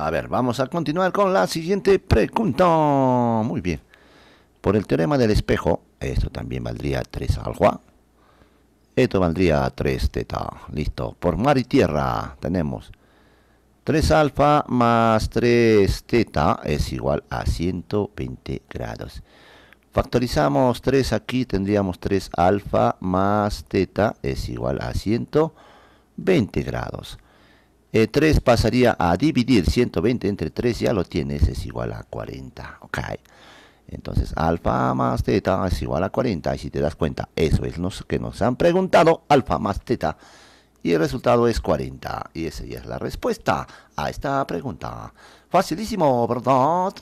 A ver, vamos a continuar con la siguiente pregunta. Muy bien. Por el teorema del espejo, esto también valdría 3 alfa. Esto valdría 3 teta. Listo. Por mar y tierra tenemos 3 alfa más 3 teta es igual a 120 grados. Factorizamos 3 aquí, tendríamos 3 alfa más teta es igual a 120 grados. 3 eh, pasaría a dividir 120 entre 3, ya lo tienes, es igual a 40, ok. Entonces, alfa más teta es igual a 40, y si te das cuenta, eso es lo que nos han preguntado, alfa más teta, y el resultado es 40, y esa ya es la respuesta a esta pregunta. Facilísimo, ¿verdad?